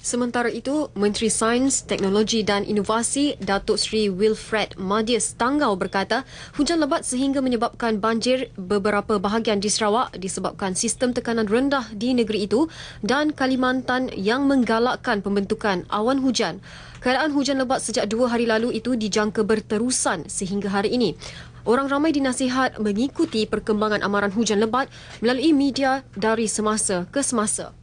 Sementara itu, Menteri Sains, Teknologi dan Inovasi Datuk Sri Wilfred Madias Tanggau berkata, hujan lebat sehingga menyebabkan banjir beberapa bahagian di Sarawak disebabkan sistem tekanan rendah di negeri itu dan Kalimantan yang menggalakkan pembentukan awan hujan. Keadaan hujan lebat sejak dua hari lalu itu dijangka berterusan sehingga hari ini. Orang ramai dinasihat mengikuti perkembangan amaran hujan lebat melalui media dari semasa ke semasa.